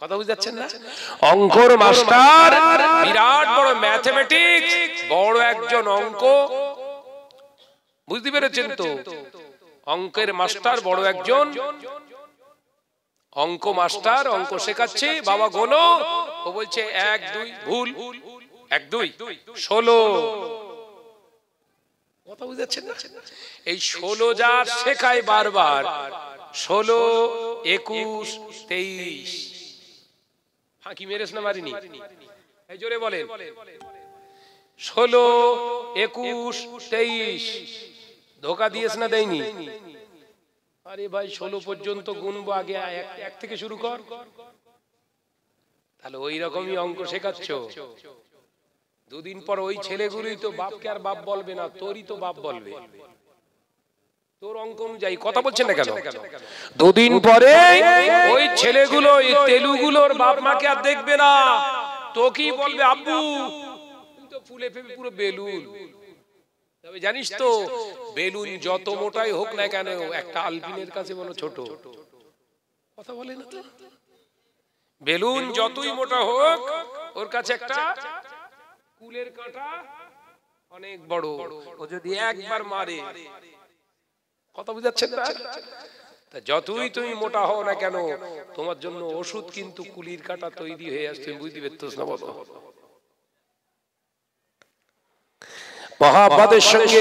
কথা বুঝাচ্ছেন না অঙ্কর মাস্টার বিরাট বড় ম্যাথমেটিক্স বড় একজন অঙ্ক বুঝতে পেরেছেন তো অঙ্কের মাস্টার বড় একজন অঙ্ক মাস্টার অঙ্ক শেখাচ্ছে বাবা গোলো ও বলছে এক দুই ভুল এক দুই ষোলো কথা বুঝাচ্ছেন না এই ষোলো যার শেখায় বারবার ষোলো একুশ তেইশ ফাঁকি মেরেছ না মারিনি জোরে বলেন ষোলো একুশ তেইশ ধোকা দিয়েছ না দেয়নি আরে ভাই ষোলো পর্যন্ত গুনবো আগে এক থেকে শুরু কর তাহলে ওই রকমই অঙ্ক শেখাচ্ছ দুদিন পর ওই ছেলেগুলোই তো বাপকে আর বাপ বলবে না তোরই তো বাপ বলবে তোর অঙ্ক অনুযায়ী কথা বলছেন না কেন দুদিন পরে ওই ছেলেগুলো এই তেলুগুলোর বাপ মাকে আর দেখবে না তোকেই বলবে আব্বু তো ফুলে ফেপে পুরো বেলুন তবে জানিস তো বেলুন যত মোটাই হোক না কেন একটা আলপিনের কাছে বলো ছোট কথা বলে না তো বেলুন যতই মোটা হোক ওর কাছে একটা কুলের কাঁটা অনেক বড় ও যদি একবার মারে কথা বুঝাচ্ছেন যতই তুমি মোটা হও না কেন তোমার জন্য ওষুধ কিন্তু কুলির কাঁটা তৈরি হয়ে আসছে বুঝতে পারতো না বলো মহাবাদের সঙ্গে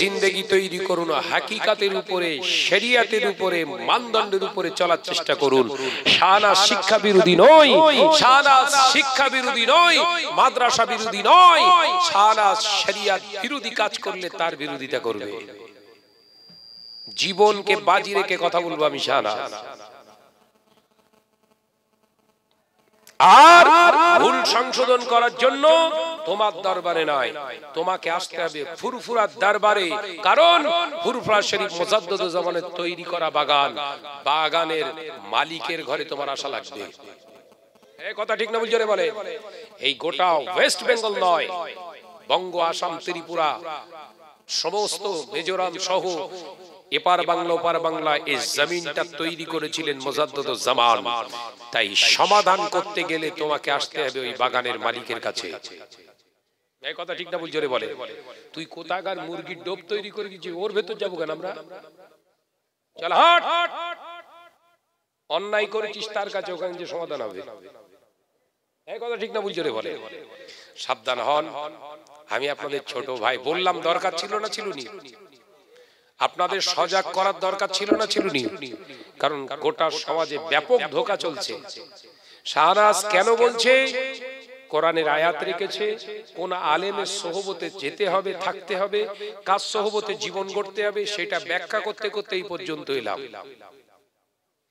জিন্দগি তৈরি করুন হাকিকাতের উপরে শরিয়াতের উপরে মানদণ্ডের উপরে চলার চেষ্টা করুন শাহানা শিক্ষা বিরোধী নয় শাহানা শিক্ষা বিরোধী নয় মাদ্রাসা বিরোধী নয় শাহানা শরিয়াত বিরোধী কাজ করলে তার বিরোধিতা করবে জীবনকে বাজি রেখে কথা বলবো আমি শাহানা আর ভুল সংশোধন করার জন্য তোমার দরবারে নয় তোমাকে আসতে হবে ফুরফুরার দরবারে কারণ ফুরফুরা শরীফ মোজাদ্দদ জামানের তৈরি করা বাগান বাগানের মালিকের ঘরে তোমার আশা লাগবে এই কথা ঠিক না বুঝে বলে এই গোটা ওয়েস্ট বেঙ্গল নয় বঙ্গ আসাম ত্রিপুরা সমস্ত মিজোরাম সহ এপার বাংলা ওপার বাংলা এই জমিনটা তৈরি করেছিলেন মোজাদ্দদ জামান তাই সমাধান করতে গেলে তোমাকে আসতে হবে ওই বাগানের মালিকের কাছে এই কথা ঠিক না বুঝে বলে তুই কোথাকার মুরগির ডোপ তৈরি করে দিচ্ছি ওর ভেতর যাবো কেন আমরা চল হাট অন্যায় করেছিস তার কাছে ওখানে যে সমাধান হবে এই কথা ঠিক না বুঝে বলে সাবধান হন আমি আপনাদের ছোট ভাই বললাম দরকার ছিল না ছিল নি আপনাদের সজাগ করার দরকার ছিল না ছিল নি কারণ গোটা সমাজে ব্যাপক ধোকা চলছে শাহনাজ কেন বলছে কোরআনের আয়াত রেখেছে কোন আলেমের সহবতে যেতে হবে থাকতে হবে কার সহবতে জীবন গড়তে হবে সেটা ব্যাখ্যা করতে করতে এই পর্যন্ত এলাম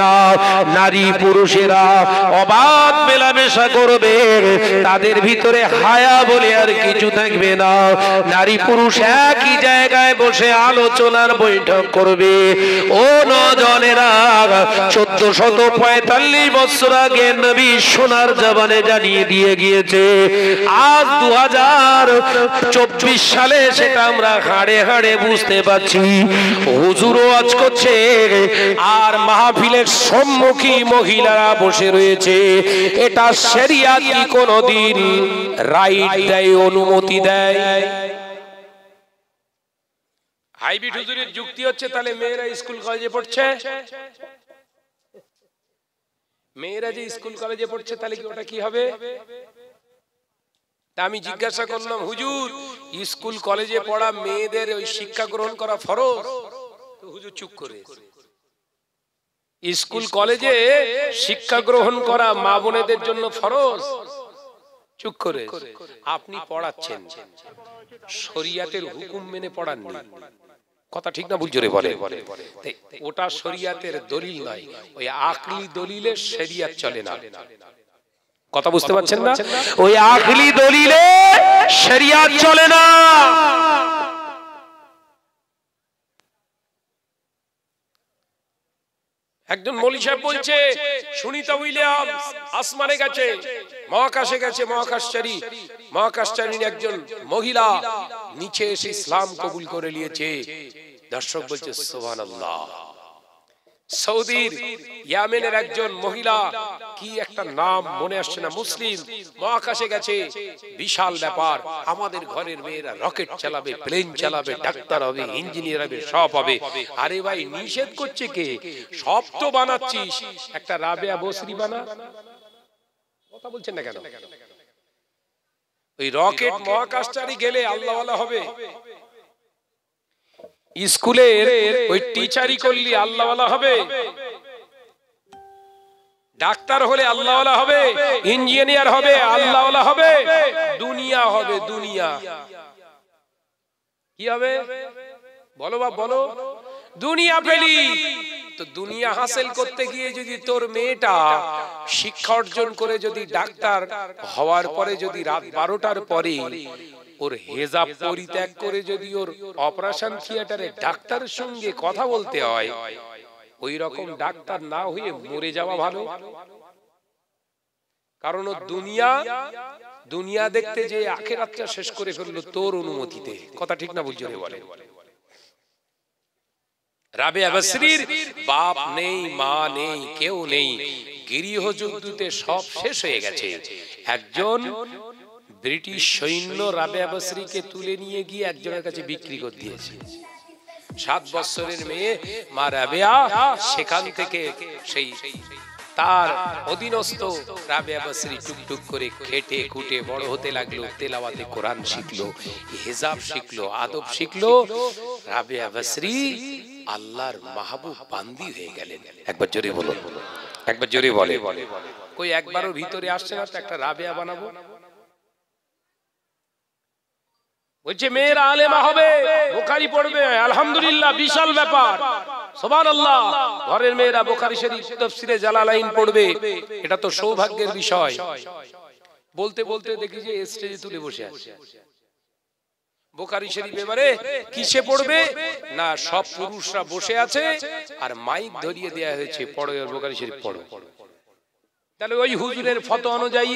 না নারী পুরুষেরা অবাধ মেলামেশা করবে তাদের ভিতরে হায়া বলে আর কিছু থাকবে না নারী পুরুষ এক একই জায়গায় বসে আলোচনার বৈঠক করবে ও নজনেরা চোদ্দ শত পঁয়তাল্লিশ বছর আগে নবী সোনার জবানে জানিয়ে দিয়ে গিয়েছে আজ দু হাজার চব্বিশ সালে সেটা আমরা হাড়ে হাড়ে বুঝতে পারছি হুজুরও আজ করছে আর মাহফিলের সম্মুখী মহিলারা বসে রয়েছে এটা সেরিয়া কি কোনোদিন রাইট দেয় অনুমতি দেয় হাইব্রিড হুজুরের যুক্তি হচ্ছে তাহলে মেয়েরা স্কুল কলেজে পড়ছে মেয়েরা যে স্কুল কলেজে পড়ছে তাহলে কি ওটা কি হবে তা আমি জিজ্ঞাসা করলাম হুজুর স্কুল কলেজে পড়া মেয়েদের ওই শিক্ষা গ্রহণ করা ফরজ হুজুর চুপ করে স্কুল কলেজে শিক্ষা গ্রহণ করা মা বোনেদের জন্য ফরজ চুপ করে আপনি পড়াচ্ছেন শরিয়াতের হুকুম মেনে পড়াননি কথা ঠিক না ভুল জোরে বলে ওটা শরিয়াতের দলিল নয় ওই আকলি দলিলে শরিয়াত চলে না কথা বুঝতে পারছেন না ওই আকলি দলিলে শরিয়াত চলে না একজন মলি সাহেব বলছে সুনিতা উইলিয়ামস আসমানে গেছে মহাকাশে গেছে মহাকাশচারী মহাকাশচারীর একজন মহিলা নিচে এসে ইসলাম কবুল করে নিয়েছে দর্শক বলছে সোহান আল্লাহ সৌদির ইয়ামেনের একজন মহিলা কি একটা নাম মনে আসছে না মুসলিম মহাকাশে গেছে বিশাল ব্যাপার আমাদের ঘরের মেয়েরা রকেট চালাবে প্লেন চালাবে ডাক্তার হবে ইঞ্জিনিয়ার হবে সব হবে আরে ভাই নিষেধ করছে কে সব তো বানাচ্ছিস একটা রাবেয়া বসরি বানা কথা বলছেন না কেন ওই রকেট মহাকাশচারী গেলে আল্লাহওয়ালা হবে স্কুলের ওই টিচারই করলি আল্লাহওয়ালা হবে ডাক্তার হলে আল্লাহওয়ালা হবে ইঞ্জিনিয়ার হবে আল্লাহওয়ালা হবে দুনিয়া হবে দুনিয়া কি হবে বলো বা বলো দুনিয়া পেলি তো দুনিয়া হাসিল করতে গিয়ে যদি তোর মেয়েটা শিক্ষা অর্জন করে যদি ডাক্তার হওয়ার পরে যদি রাত বারোটার পরে ওর হেজাব পরিত্যাগ করে যদি ওর অপারেশন থিয়েটারে ডাক্তারের সঙ্গে কথা বলতে হয় ওই রকম ডাক্তার না হয়ে মরে যাওয়া ভালো কারণ ও দুনিয়া দুনিয়া দেখতে যে আখের আখেরাতটা শেষ করে ফেললো তোর অনুমতিতে কথা ঠিক না বুঝলে বলে রাবে আবাসরির বাপ নেই মা নেই কেউ নেই গৃহযুদ্ধতে সব শেষ হয়ে গেছে একজন ব্রিটিশ সৈন্য রাবে আবাসরিকে তুলে নিয়ে গিয়ে একজনের কাছে বিক্রি করে দিয়েছে সাত বছরের মেয়ে মা রাবেয়া সেখান থেকে সেই তার অধীনস্থ রাবেয়া বাসরি টুকটুক করে খেটে খুটে বড় হতে লাগলো তেলাওয়াতে কোরআন শিখলো হেজাব শিখলো আদব শিখলো রাবেয়া বাসরি আল্লাহর মাহবুব বান্দি হয়ে গেলেন একবার জোরে বলো একবার জোরে বলে বলে কই একবারও ভিতরে আসছে না একটা রাবেয়া বানাবো বলছে মেয়েরা আলেমা হবে বোখারি পড়বে আলহামদুলিল্লাহ বিশাল ব্যাপার সোমান আল্লাহ ঘরের মেয়েরা বোখারি শরীফ তফসিরে জালালাইন পড়বে এটা তো সৌভাগ্যের বিষয় বলতে বলতে দেখি যে স্টেজে তুলে বসে আছে বোকারি শরীফ এবারে কিসে পড়বে না সব পুরুষরা বসে আছে আর মাইক ধরিয়ে দেয়া হয়েছে পড়ো বোকারি শরীফ পড়ো তাহলে ওই হুজুরের ফটো অনুযায়ী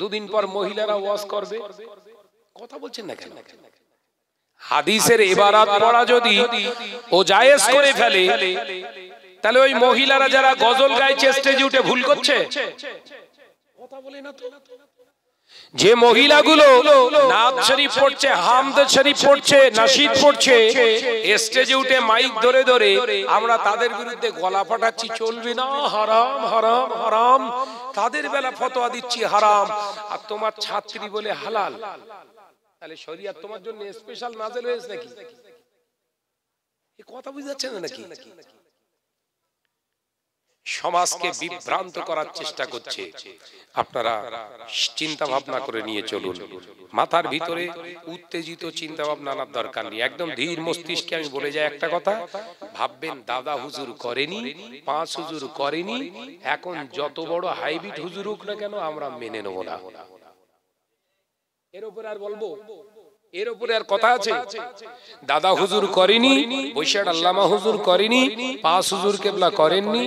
দুদিন পর মহিলারা ওয়াশ করবে কথা বলছেন না কেন হাদিসের এবারাত পড়া যদি ও জায়েজ করে ফেলে তাহলে ওই মহিলারা যারা গজল গাইছে স্টেজে উঠে ভুল করছে কথা বলে না তো যে মহিলাগুলো নাদ শরীফ পড়ছে হামদ শরীফ পড়ছে নাসিদ পড়ছে স্টেজে উঠে মাইক ধরে ধরে আমরা তাদের বিরুদ্ধে গলা ফাটাচ্ছি চলবে না হারাম হারাম হারাম তাদের বেলা ফতোয়া দিচ্ছি হারাম আর তোমার ছাত্রী বলে হালাল তাহলে শরিয়া তোমার জন্য স্পেশাল নাজেল হয়েছে নাকি কথা বুঝে যাচ্ছে না নাকি সমাজকে বিভ্রান্ত করার চেষ্টা করছে আপনারা চিন্তা ভাবনা করে নিয়ে চলুন মাথার ভিতরে উত্তেজিত চিন্তা ভাবনা আনার দরকার নেই একদম ধীর মস্তিষ্কে আমি বলে যাই একটা কথা ভাববেন দাদা হুজুর করেনি পাঁচ হুজুর করেনি এখন যত বড় হাইব্রিড হুজুর হোক না কেন আমরা মেনে নেব না এর উপরে আর বলবো এর উপরে আর কথা আছে দাদা হুজুর করেনি বৈশাখ আল্লামা হুজুর করেনি পাঁচ হুজুর কেবলা করেননি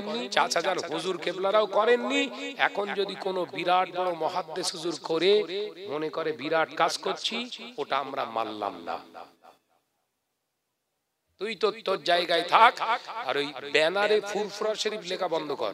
হুজুর কেবলারাও করেননি এখন যদি কোনো বিরাট বড় মহাদ্দেশ হুজুর করে মনে করে বিরাট কাজ করছি ওটা আমরা মানলাম না তুই তো তোর জায়গায় থাক আর ওই ব্যানারে ফুরফুরা শরীফ লেখা বন্ধ কর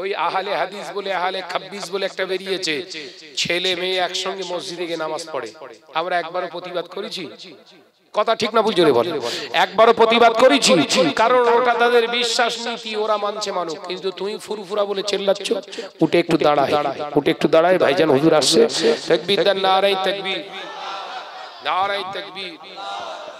ওই আহালে হাদিস বলে আহালে খাব্বিস বলে একটা বেরিয়েছে ছেলে মেয়ে একসঙ্গে মসজিদে গিয়ে নামাজ পড়ে আমরা একবারও প্রতিবাদ করেছি কথা ঠিক না বুঝলে বলে একবারও প্রতিবাদ করেছি কারণ ওটা তাদের বিশ্বাস নীতি ওরা মানছে মানুষ কিন্তু তুমি ফুরফুরা বলে চেল্লাচ্ছ উঠে একটু দাঁড়া উঠে একটু দাঁড়ায় ভাইজান হুজুর আসছে তাকবীর দেন নারাই তাকবীর নারাই তাকবীর